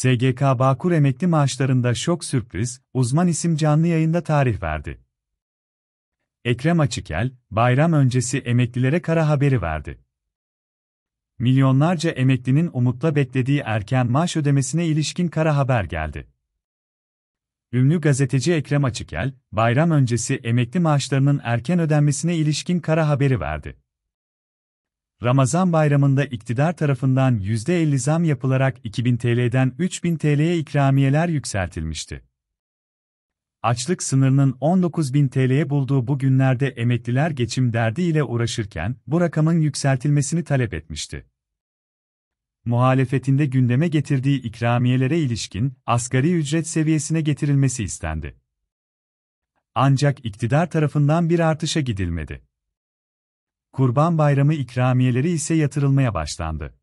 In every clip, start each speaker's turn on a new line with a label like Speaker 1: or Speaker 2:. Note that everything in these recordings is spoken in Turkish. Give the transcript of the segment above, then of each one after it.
Speaker 1: SGK Bağkur emekli maaşlarında şok sürpriz, uzman isim canlı yayında tarih verdi. Ekrem Açıkel, bayram öncesi emeklilere kara haberi verdi. Milyonlarca emeklinin umutla beklediği erken maaş ödemesine ilişkin kara haber geldi. Ünlü gazeteci Ekrem Açıkel, bayram öncesi emekli maaşlarının erken ödenmesine ilişkin kara haberi verdi. Ramazan bayramında iktidar tarafından %50 zam yapılarak 2000 TL'den 3000 TL'ye ikramiyeler yükseltilmişti. Açlık sınırının 19.000 TL'ye bulduğu bu günlerde emekliler geçim derdi ile uğraşırken bu rakamın yükseltilmesini talep etmişti. Muhalefetinde gündeme getirdiği ikramiyelere ilişkin asgari ücret seviyesine getirilmesi istendi. Ancak iktidar tarafından bir artışa gidilmedi. Kurban Bayramı ikramiyeleri ise yatırılmaya başlandı.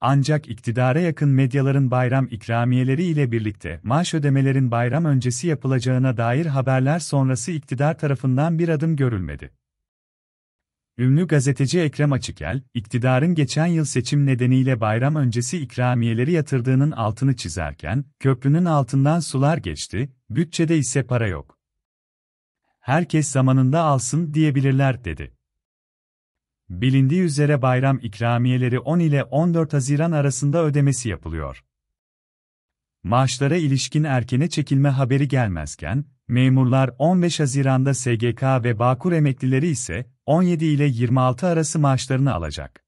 Speaker 1: Ancak iktidara yakın medyaların bayram ikramiyeleri ile birlikte maaş ödemelerin bayram öncesi yapılacağına dair haberler sonrası iktidar tarafından bir adım görülmedi. Ünlü gazeteci Ekrem Açıkel, iktidarın geçen yıl seçim nedeniyle bayram öncesi ikramiyeleri yatırdığının altını çizerken, köprünün altından sular geçti, bütçede ise para yok. Herkes zamanında alsın diyebilirler dedi. Bilindiği üzere bayram ikramiyeleri 10 ile 14 Haziran arasında ödemesi yapılıyor. Maaşlara ilişkin erkene çekilme haberi gelmezken, memurlar 15 Haziran'da SGK ve Bağkur emeklileri ise 17 ile 26 arası maaşlarını alacak.